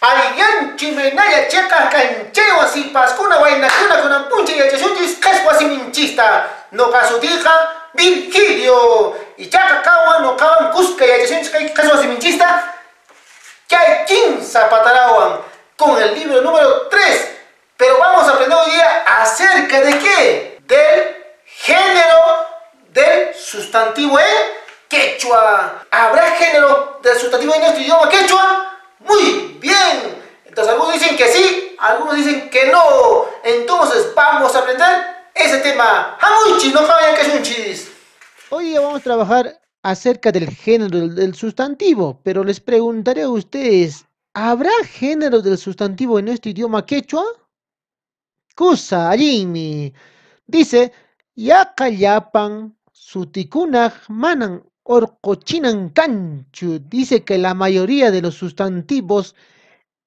checa que chaka cancheo así pascuna vaina kuna kuna y minchista. No casutija Virgilio. Y chaca kawa ah, no kawan cusca y achashunchis caspa que minchista. quien quinza con el libro número 3. Pero vamos a aprender hoy día acerca de qué? Del género del sustantivo en ¿eh? quechua. ¿Habrá género del sustantivo en nuestro idioma quechua? Muy Bien, entonces algunos dicen que sí, algunos dicen que no. Entonces vamos a aprender ese tema. Hamuchi, no Hoy vamos a trabajar acerca del género del sustantivo, pero les preguntaré a ustedes, ¿habrá género del sustantivo en este idioma quechua? Kusa, Jimmy. Dice, Yakayapan sutikunaj manan Canchu dice que la mayoría de los sustantivos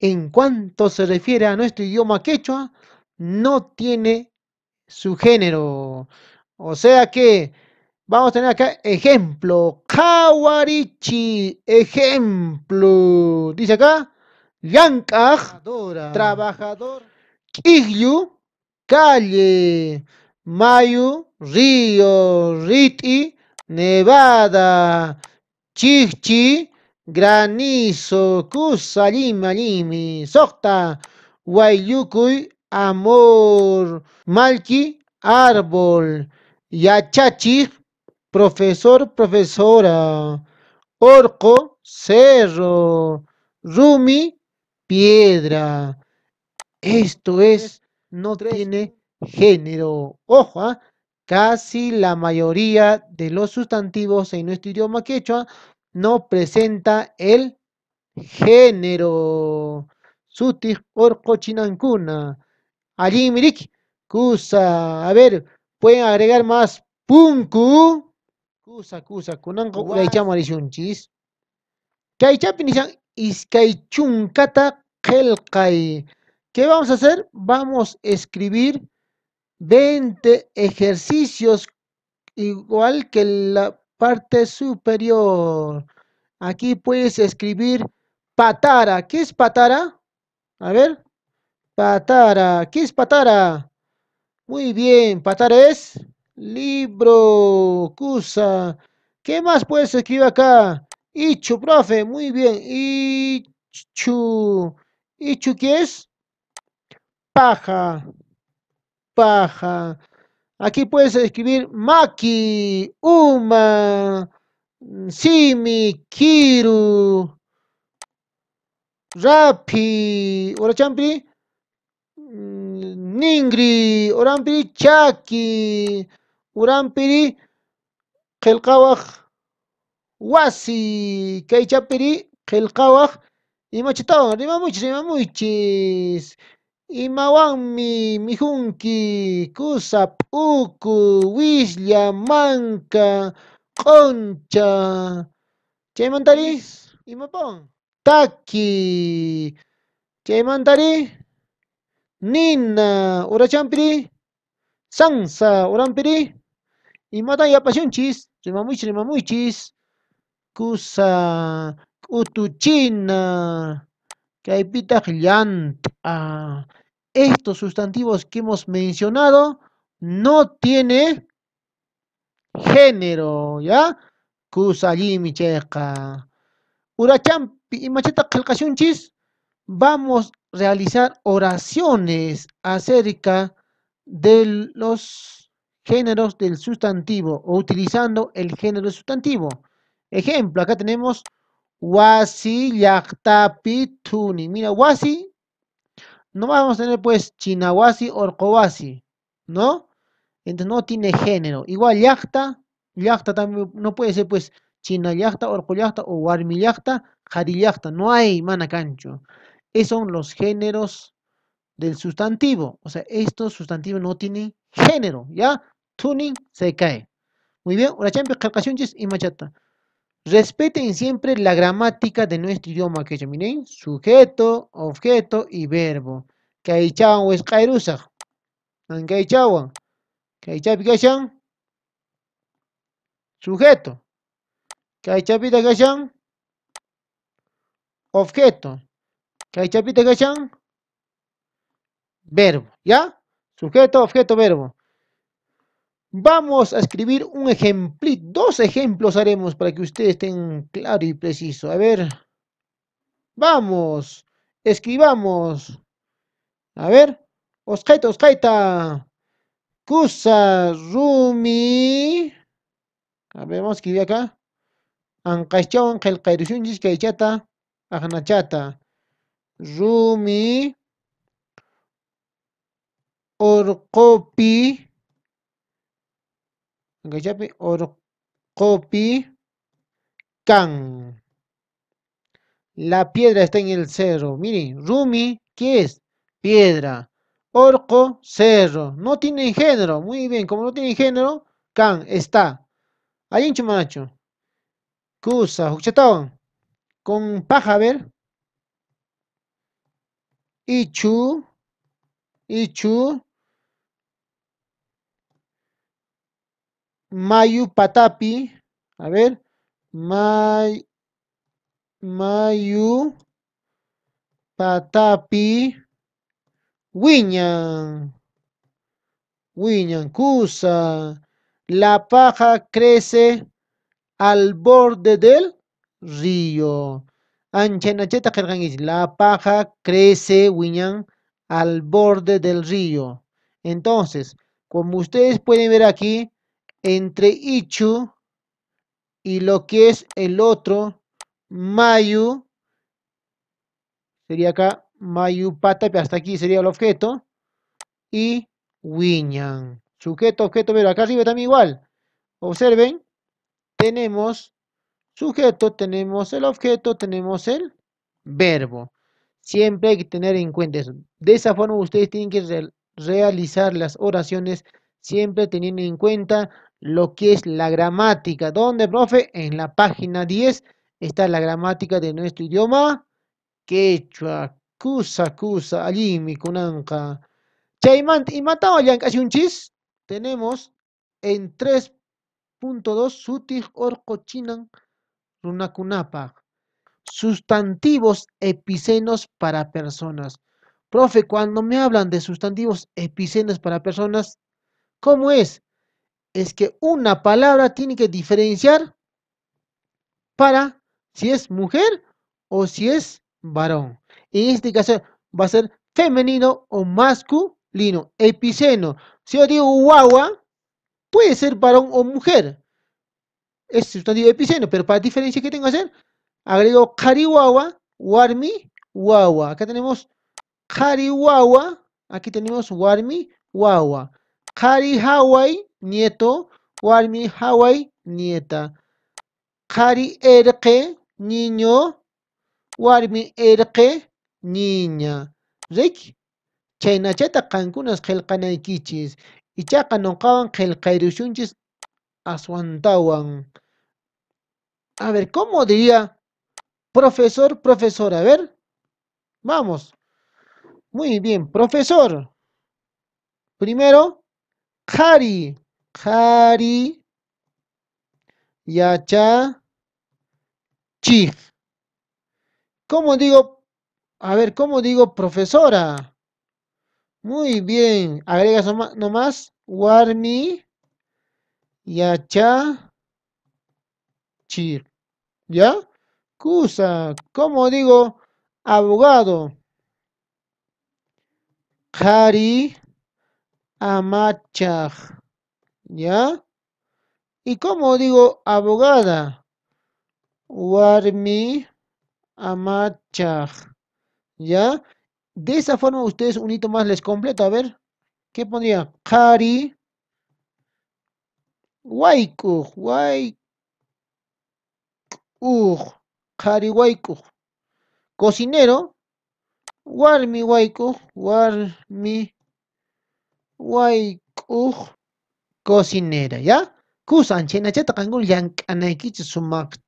en cuanto se refiere a nuestro idioma quechua no tiene su género. O sea que vamos a tener acá ejemplo. Kawarichi, ejemplo. Dice acá, Yankaj, trabajador. Kiglyu, calle. Mayu, río. Riti, nevada, chichi, granizo, kusalima limi, sota, guayucuy, amor, malqui, árbol, yachachi, profesor, profesora, orco, cerro, rumi, piedra. Esto es, no tiene género. Ojo, ¿ah? Casi la mayoría de los sustantivos en nuestro idioma quechua no presenta el género. Sutis Cochinancuna. Allí mirik, kusa. A ver, pueden agregar más punku. Kusa, kusa, kunanko, uraichama rishunchis. Kaichapin iskaichunkata kelkai. ¿Qué vamos a hacer? Vamos a escribir 20 ejercicios igual que la parte superior. Aquí puedes escribir patara. ¿Qué es patara? A ver. Patara. ¿Qué es patara? Muy bien. Patara es libro. Cusa. ¿Qué más puedes escribir acá? Ichu, profe. Muy bien. Ichu. ¿Ichu qué es? Paja paja. Aquí puedes escribir maki, uma, mm, simi, kiru, rapi, orachampi, mm, ningri, orampiri chaki, orampiri y wasi, Arriba y muchis, rimamuchis, muchis mi mijunki kusap uku wishlla manka Koncha, chaymantari imapon. taki chaymantari nina urachampiri sansa Urampiri, imata chis. muy chis, kusa Utuchina, Kaipita llant'a estos sustantivos que hemos mencionado no tiene género, ¿ya? mi checa. Urachampi y macheta chis. Vamos a realizar oraciones acerca de los géneros del sustantivo o utilizando el género sustantivo. Ejemplo, acá tenemos wasi tuni. Mira, wasi no vamos a tener pues Chinawasi, Orcowasi, ¿no? Entonces no tiene género. Igual yacta, yakta también no puede ser pues China orcoyacta o Warmi Yachta, No hay manacancho. Esos son los géneros del sustantivo. O sea, estos sustantivos no tienen género, ¿ya? Tuning se cae. Muy bien, ahora ya empezamos y machata. Respeten siempre la gramática de nuestro idioma, que miren, sujeto, objeto y verbo. hay hay Sujeto. Objeto. Caichapita Verbo. ¿Ya? Sujeto, objeto, verbo. Vamos a escribir un ejemplito, dos ejemplos haremos para que ustedes estén claro y preciso. A ver, vamos, escribamos. A ver, Oscaita, Oscaita. Kusa Rumi. A ver, vamos a escribir acá. que el Kairushun, Yiskaichata, Agnachata. Rumi. Orcopi. Angayapi Orcopi Can. La piedra está en el cerro. Miren, Rumi, ¿qué es? Piedra. Orco, cerro. No tiene género. Muy bien, como no tiene género, can, está. Ahí en Chumacho. Cusa, Con paja, a ver. Ichu. Ichu. Mayu Patapi, a ver, Mayu Patapi Wiñan, Wiñan kusa, la paja crece al borde del río. Anchenacheta Kerganis. la paja crece, Wiñan, al borde del río. Entonces, como ustedes pueden ver aquí, entre Ichu y lo que es el otro Mayu. Sería acá Mayu Pata, hasta aquí sería el objeto. Y Winyan. Sujeto, objeto, pero acá arriba también igual. Observen, tenemos sujeto, tenemos el objeto, tenemos el verbo. Siempre hay que tener en cuenta eso. De esa forma ustedes tienen que realizar las oraciones siempre teniendo en cuenta lo que es la gramática. ¿Dónde, profe? En la página 10 está la gramática de nuestro idioma. Quechua, cusa. kusa, mi kunanka. Chaimant y matao casi un chis. Tenemos en 3.2 Sutil, orco runakunapa. Sustantivos epicenos para personas. Profe, cuando me hablan de sustantivos epicenos para personas, ¿cómo es? es que una palabra tiene que diferenciar para si es mujer o si es varón. En este caso va a ser femenino o masculino. Epiceno. Si yo digo guagua, puede ser varón o mujer. Es sustantivo epiceno, pero para diferencia, ¿qué tengo que hacer? Agrego carihuahua, warmi, guagua. Acá tenemos carihuahua, aquí tenemos warmi, guagua. Cari nieto, warmi hawai, nieta. Kari erke niño, warmi erke niña. Rik, kankunas qankunas qelqanaykichis. Ichaqa gel kairushunchis aswantawan. A ver, ¿cómo diría profesor, profesor? A ver, vamos. Muy bien, profesor. Primero, Kari yacha chi, ¿Cómo digo? A ver, ¿cómo digo profesora? Muy bien. Agregas nomás. Warmi Chih. ¿Ya? Cusa, ¿Cómo digo abogado? Harry amachaj. ¿Ya? ¿Y cómo digo abogada? Warmi amachaj. ¿Ya? De esa forma ustedes un hito más les completo. A ver, ¿qué pondría? Kari. Waiku. Guay Kari waiku. Cocinero. Warmi waiku. Warmi waikuj cocinera, ¿ya? Kusan chata kangul yankanaikichi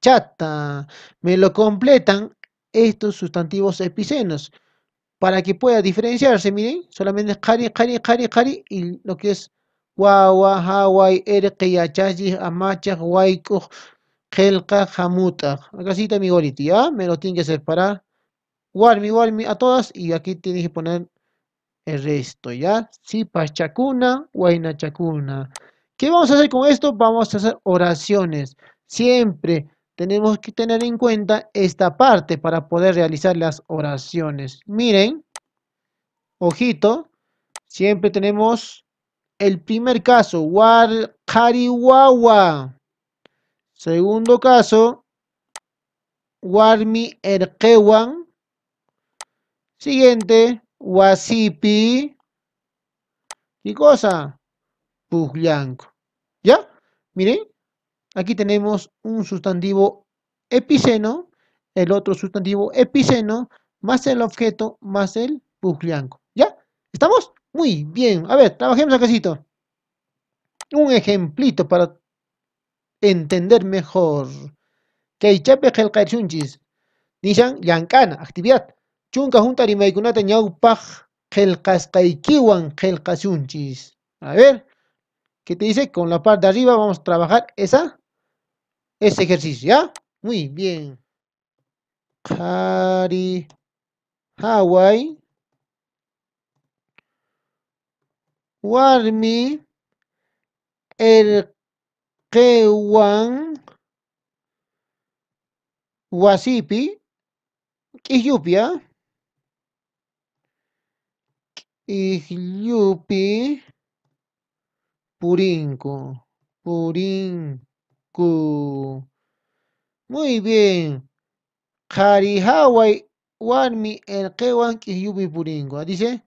chata. Me lo completan estos sustantivos epicenos. Para que pueda diferenciarse, miren, solamente kari, kari, kari, kari, y lo que es wawa, hawai, erke, yachaji, amacha, waiku, gelka, jamuta. ¿la casita mi goriti, ¿ya? Me lo tienen que separar. Warmi, warmi, a todas, y aquí tienes que poner el resto, ¿ya? Si chacuna, huayna chacuna. ¿Qué vamos a hacer con esto? Vamos a hacer oraciones. Siempre tenemos que tener en cuenta esta parte para poder realizar las oraciones. Miren, ojito, siempre tenemos el primer caso, war kariwawa. Segundo caso, war warmi erkewan. Siguiente, wasipi. ¿Qué cosa? ¿Ya? Miren, aquí tenemos un sustantivo epiceno, el otro sustantivo epiceno, más el objeto, más el pus ¿Ya? ¿Estamos? Muy bien. A ver, trabajemos casito Un ejemplito para entender mejor. Keichape gelkaichunchis. Nishan yankana, actividad. Chunka junta rimaikunata ñaupaj A ver, que te dice con la parte de arriba vamos a trabajar esa, ese ejercicio, ¿ya? Muy bien. Hari, Hawaii, Warmi, Kewan Wasipi, y yupi Purinco, Purinco. Muy bien. Kari Hawai Warmi el Kewan Yubi Purinco. ¿ah? Dice.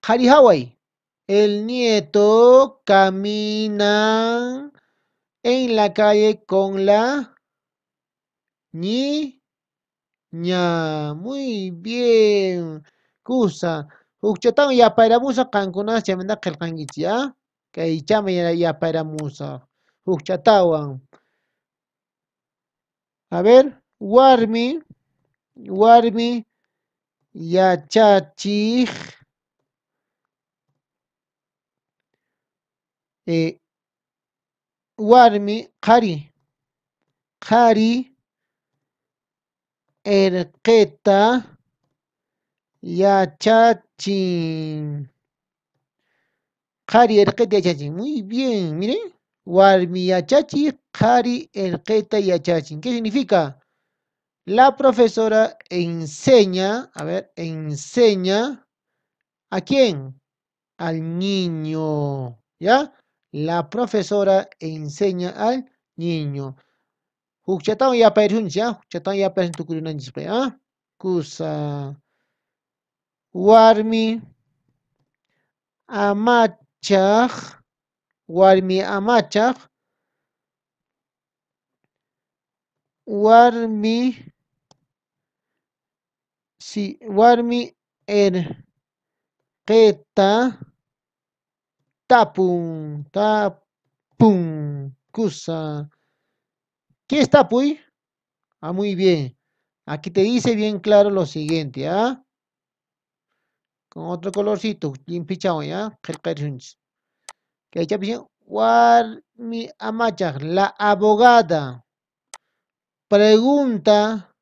Kari El nieto camina en la calle con la niña. Muy bien. Cusa el canguitia. kankunas chamanta qillqankichi ya. para musa. Hukchatawan. ¿ah? A ver, warmi, warmi chachi. eh, warmi kari, kari, erqueta. Yachachin. que te yachachin. Muy bien, miren. Warmi yachachi, que erqeta yachachin. ¿Qué significa? La profesora enseña, a ver, enseña a quién? Al niño, ¿ya? La profesora enseña al niño. Huchatán ya perhuncha, huchatán ya perhuncha, ¿ah? Kusa warmi amachach warmi amachach warmi si warmi erqeta tapun tapun cusa ¿qué es tapuy? Ah, muy bien. Aquí te dice bien claro lo siguiente, ¿ah? con otro colorcito, Jim Pichao, ¿ya? Que ya mi amacha la abogada pregunta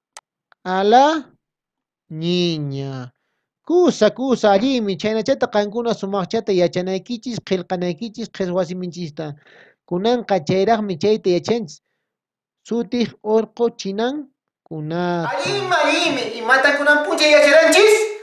a la niña. Kusa, kusa, allí mi chayna chata kankuna sumachata que qilqanaykichis, qeswasiminchista. kunan kunan mi chayta yachens Sutij orco chinan kuna. Allimi, y imata kunan puncha yachananchis.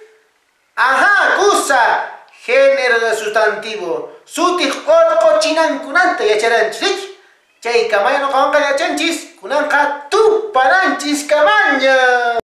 Ajá, acusa. género de sustantivo. Suti ot cochinan kunanta yacharan Que Chay kamayo no kawanga yachanchis, kunanka tu paranchis kamanya.